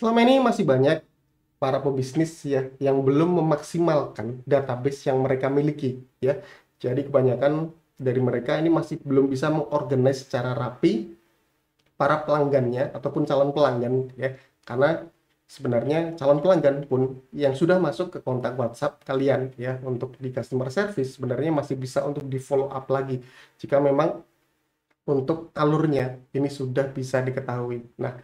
selama ini masih banyak para pebisnis ya yang belum memaksimalkan database yang mereka miliki ya. Jadi kebanyakan dari mereka ini masih belum bisa mengorganize secara rapi para pelanggannya ataupun calon pelanggan ya. Karena sebenarnya calon pelanggan pun yang sudah masuk ke kontak WhatsApp kalian ya untuk di customer service sebenarnya masih bisa untuk di follow up lagi jika memang untuk alurnya ini sudah bisa diketahui. Nah,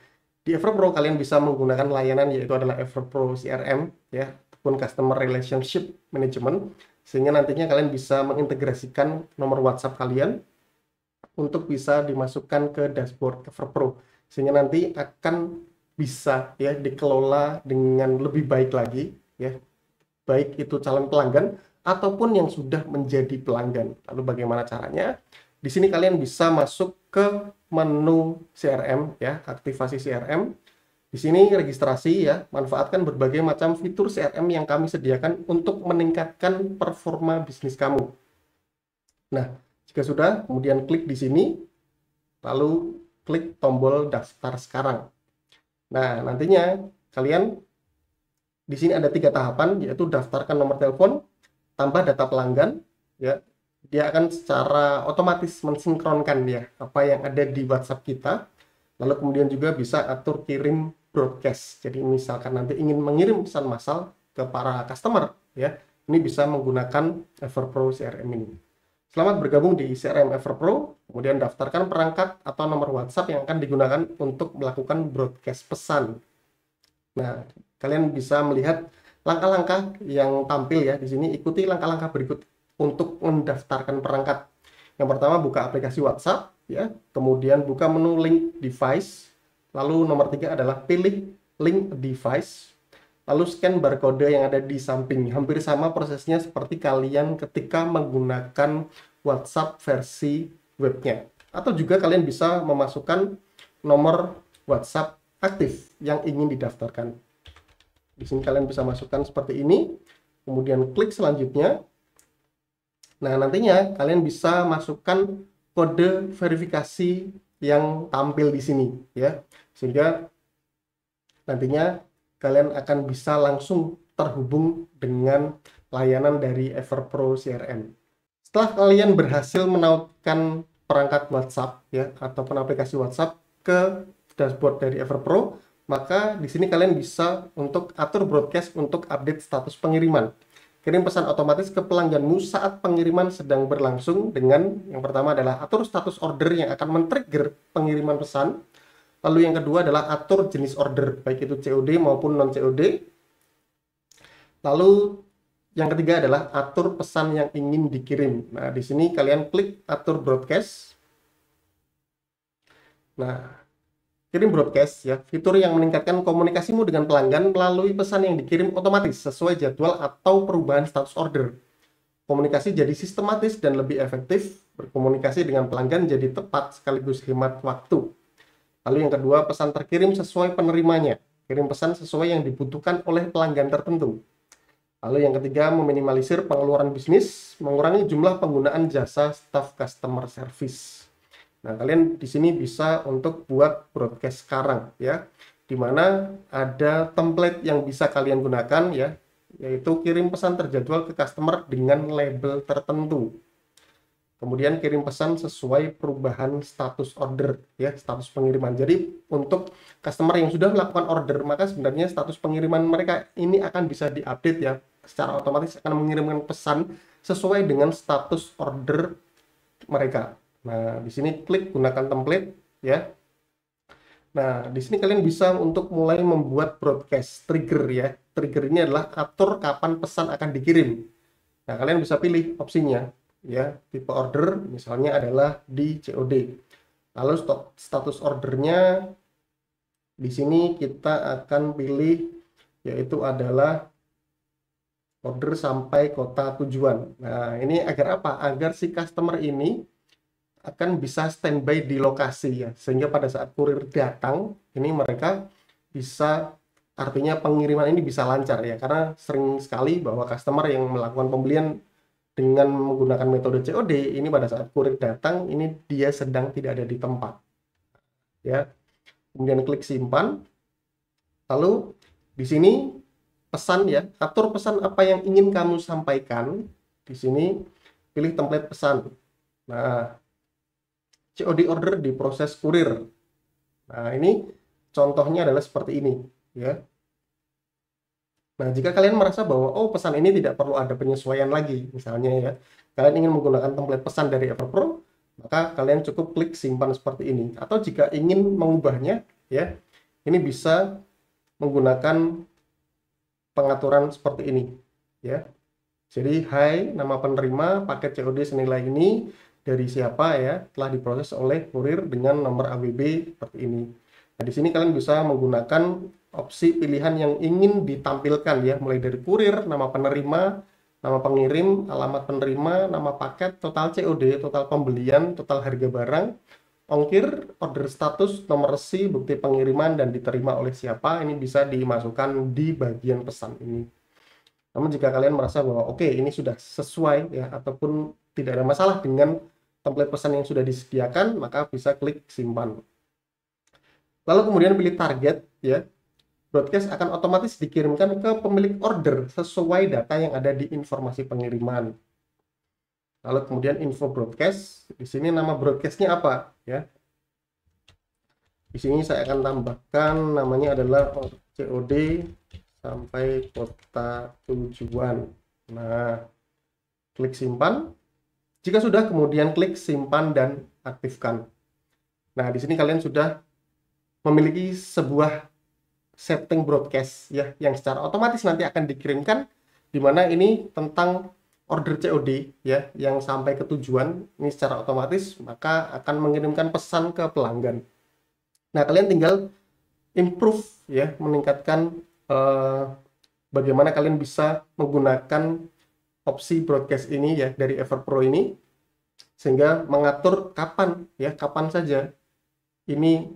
di Everpro kalian bisa menggunakan layanan yaitu adalah Everpro CRM ya, ataupun Customer Relationship Management sehingga nantinya kalian bisa mengintegrasikan nomor WhatsApp kalian untuk bisa dimasukkan ke dashboard Everpro. sehingga nanti akan bisa ya dikelola dengan lebih baik lagi ya baik itu calon pelanggan ataupun yang sudah menjadi pelanggan lalu bagaimana caranya di sini kalian bisa masuk ke menu CRM ya, aktivasi CRM. Di sini registrasi ya, manfaatkan berbagai macam fitur CRM yang kami sediakan untuk meningkatkan performa bisnis kamu. Nah, jika sudah, kemudian klik di sini, lalu klik tombol daftar sekarang. Nah, nantinya kalian di sini ada tiga tahapan, yaitu daftarkan nomor telepon, tambah data pelanggan, ya dia akan secara otomatis mensinkronkan ya apa yang ada di WhatsApp kita lalu kemudian juga bisa atur kirim broadcast jadi misalkan nanti ingin mengirim pesan massal ke para customer ya ini bisa menggunakan Everpro CRM ini selamat bergabung di CRM Everpro kemudian daftarkan perangkat atau nomor WhatsApp yang akan digunakan untuk melakukan broadcast pesan nah kalian bisa melihat langkah-langkah yang tampil ya di sini ikuti langkah-langkah berikut untuk mendaftarkan perangkat. Yang pertama buka aplikasi WhatsApp, ya, kemudian buka menu link device, lalu nomor tiga adalah pilih link device, lalu scan barcode yang ada di samping. Hampir sama prosesnya seperti kalian ketika menggunakan WhatsApp versi webnya. Atau juga kalian bisa memasukkan nomor WhatsApp aktif yang ingin didaftarkan. Di sini kalian bisa masukkan seperti ini, kemudian klik selanjutnya, Nah, nantinya kalian bisa masukkan kode verifikasi yang tampil di sini ya. Sehingga nantinya kalian akan bisa langsung terhubung dengan layanan dari Everpro CRM. Setelah kalian berhasil menautkan perangkat WhatsApp ya ataupun aplikasi WhatsApp ke dashboard dari Everpro, maka di sini kalian bisa untuk atur broadcast untuk update status pengiriman kirim pesan otomatis ke pelangganmu saat pengiriman sedang berlangsung dengan yang pertama adalah atur status order yang akan men-trigger pengiriman pesan. Lalu yang kedua adalah atur jenis order, baik itu COD maupun non-COD. Lalu yang ketiga adalah atur pesan yang ingin dikirim. Nah, di sini kalian klik atur broadcast. Nah, Kirim broadcast ya, fitur yang meningkatkan komunikasimu dengan pelanggan melalui pesan yang dikirim otomatis sesuai jadwal atau perubahan status order. Komunikasi jadi sistematis dan lebih efektif, berkomunikasi dengan pelanggan jadi tepat sekaligus hemat waktu. Lalu yang kedua, pesan terkirim sesuai penerimanya. Kirim pesan sesuai yang dibutuhkan oleh pelanggan tertentu. Lalu yang ketiga, meminimalisir pengeluaran bisnis, mengurangi jumlah penggunaan jasa staff customer service. Nah, kalian di sini bisa untuk buat broadcast sekarang ya. dimana ada template yang bisa kalian gunakan ya, yaitu kirim pesan terjadwal ke customer dengan label tertentu. Kemudian kirim pesan sesuai perubahan status order ya, status pengiriman. Jadi untuk customer yang sudah melakukan order, maka sebenarnya status pengiriman mereka ini akan bisa diupdate ya. Secara otomatis akan mengirimkan pesan sesuai dengan status order mereka Nah, di sini klik gunakan template ya. Nah, di sini kalian bisa untuk mulai membuat broadcast trigger ya. Trigger ini adalah atur kapan pesan akan dikirim. Nah, kalian bisa pilih opsinya ya. Tipe order misalnya adalah di COD. Lalu status ordernya di sini kita akan pilih yaitu adalah order sampai kota tujuan. Nah, ini agar apa? Agar si customer ini akan bisa standby di lokasi ya sehingga pada saat kurir datang ini mereka bisa artinya pengiriman ini bisa lancar ya karena sering sekali bahwa customer yang melakukan pembelian dengan menggunakan metode COD ini pada saat kurir datang ini dia sedang tidak ada di tempat ya kemudian klik simpan lalu di sini pesan ya atur pesan apa yang ingin kamu sampaikan di sini pilih template pesan nah COD order di proses kurir. Nah, ini contohnya adalah seperti ini, ya. Nah, jika kalian merasa bahwa oh pesan ini tidak perlu ada penyesuaian lagi, misalnya ya, kalian ingin menggunakan template pesan dari Everpro, maka kalian cukup klik simpan seperti ini. Atau jika ingin mengubahnya, ya, ini bisa menggunakan pengaturan seperti ini, ya. Jadi, hai, nama penerima paket COD senilai ini dari siapa ya telah diproses oleh kurir dengan nomor ABB seperti ini. Nah, di sini kalian bisa menggunakan opsi pilihan yang ingin ditampilkan ya, mulai dari kurir, nama penerima, nama pengirim, alamat penerima, nama paket, total COD, total pembelian, total harga barang, ongkir, order status, nomor resi, bukti pengiriman, dan diterima oleh siapa, ini bisa dimasukkan di bagian pesan ini. Namun jika kalian merasa bahwa oke okay, ini sudah sesuai ya ataupun tidak ada masalah dengan template pesan yang sudah disediakan, maka bisa klik simpan. Lalu kemudian pilih target, ya. Broadcast akan otomatis dikirimkan ke pemilik order sesuai data yang ada di informasi pengiriman. Lalu kemudian info broadcast, di sini nama broadcastnya apa, ya. Di sini saya akan tambahkan namanya adalah COD sampai kota tujuan. Nah, klik simpan. Jika sudah, kemudian klik simpan dan aktifkan. Nah, di sini kalian sudah memiliki sebuah setting broadcast ya yang secara otomatis nanti akan dikirimkan di mana ini tentang order COD ya yang sampai ke tujuan ini secara otomatis maka akan mengirimkan pesan ke pelanggan. Nah, kalian tinggal improve ya meningkatkan eh, bagaimana kalian bisa menggunakan opsi broadcast ini ya dari Everpro ini sehingga mengatur kapan ya kapan saja ini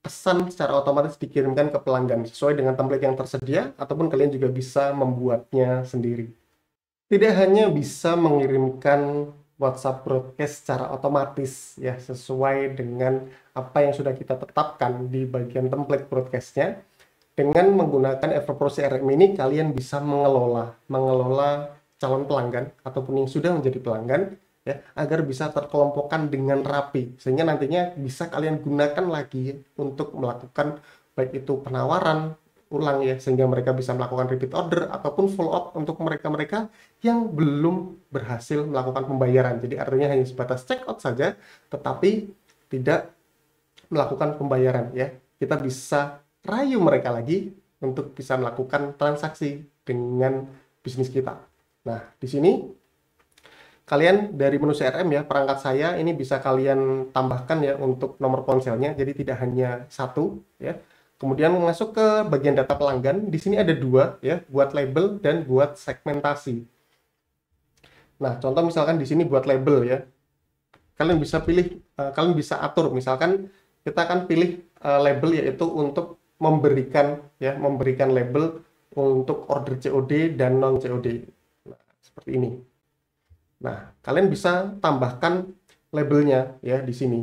pesan secara otomatis dikirimkan ke pelanggan sesuai dengan template yang tersedia ataupun kalian juga bisa membuatnya sendiri. Tidak hanya bisa mengirimkan WhatsApp broadcast secara otomatis ya sesuai dengan apa yang sudah kita tetapkan di bagian template broadcastnya dengan menggunakan Everpro CRM ini kalian bisa mengelola mengelola calon pelanggan ataupun yang sudah menjadi pelanggan ya agar bisa terkelompokkan dengan rapi sehingga nantinya bisa kalian gunakan lagi untuk melakukan baik itu penawaran ulang ya sehingga mereka bisa melakukan repeat order ataupun follow up untuk mereka-mereka yang belum berhasil melakukan pembayaran. Jadi artinya hanya sebatas check out saja tetapi tidak melakukan pembayaran ya. Kita bisa rayu mereka lagi untuk bisa melakukan transaksi dengan bisnis kita. Nah, di sini kalian dari menu CRM ya, perangkat saya ini bisa kalian tambahkan ya untuk nomor ponselnya, jadi tidak hanya satu ya. Kemudian masuk ke bagian data pelanggan, di sini ada dua ya, buat label dan buat segmentasi. Nah, contoh misalkan di sini buat label ya. Kalian bisa pilih, uh, kalian bisa atur misalkan kita akan pilih uh, label yaitu untuk memberikan ya, memberikan label untuk order COD dan non COD seperti ini. Nah, kalian bisa tambahkan labelnya ya di sini.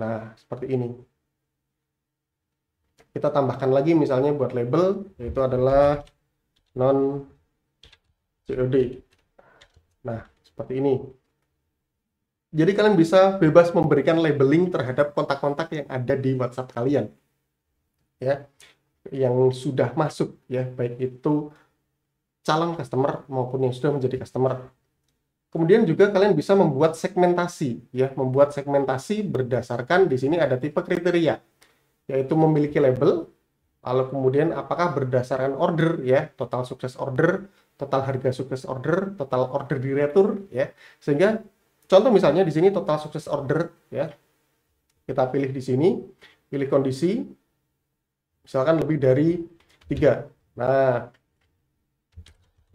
Nah, seperti ini. Kita tambahkan lagi misalnya buat label yaitu adalah non COD. Nah, seperti ini. Jadi kalian bisa bebas memberikan labeling terhadap kontak-kontak yang ada di WhatsApp kalian. Ya. Yang sudah masuk ya, baik itu calon customer maupun yang sudah menjadi customer. Kemudian juga kalian bisa membuat segmentasi, ya, membuat segmentasi berdasarkan di sini ada tipe kriteria, yaitu memiliki label, lalu kemudian apakah berdasarkan order, ya, total sukses order, total harga sukses order, total order di retur, ya, sehingga contoh misalnya di sini total sukses order, ya, kita pilih di sini, pilih kondisi, misalkan lebih dari tiga. Nah,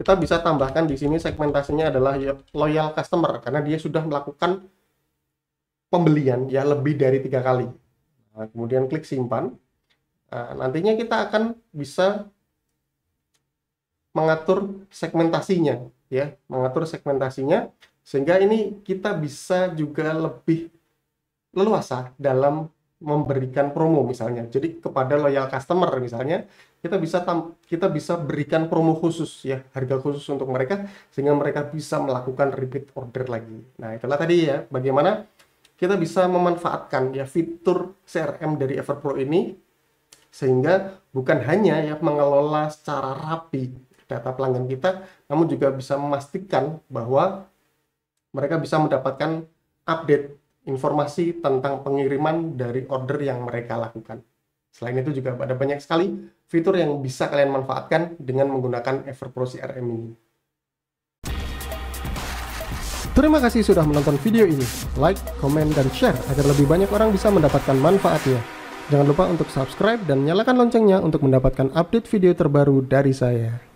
kita bisa tambahkan di sini segmentasinya adalah ya, loyal customer karena dia sudah melakukan pembelian ya lebih dari tiga kali. Nah, kemudian klik simpan. Nah, nantinya kita akan bisa mengatur segmentasinya ya, mengatur segmentasinya sehingga ini kita bisa juga lebih leluasa dalam memberikan promo misalnya. Jadi kepada loyal customer misalnya kita bisa tam, kita bisa berikan promo khusus ya harga khusus untuk mereka sehingga mereka bisa melakukan repeat order lagi nah itulah tadi ya bagaimana kita bisa memanfaatkan ya fitur CRM dari Everpro ini sehingga bukan hanya ya mengelola secara rapi data pelanggan kita namun juga bisa memastikan bahwa mereka bisa mendapatkan update informasi tentang pengiriman dari order yang mereka lakukan Selain itu juga ada banyak sekali fitur yang bisa kalian manfaatkan dengan menggunakan Everpro CRM ini. Terima kasih sudah menonton video ini. Like, comment, dan share agar lebih banyak orang bisa mendapatkan manfaatnya. Jangan lupa untuk subscribe dan nyalakan loncengnya untuk mendapatkan update video terbaru dari saya.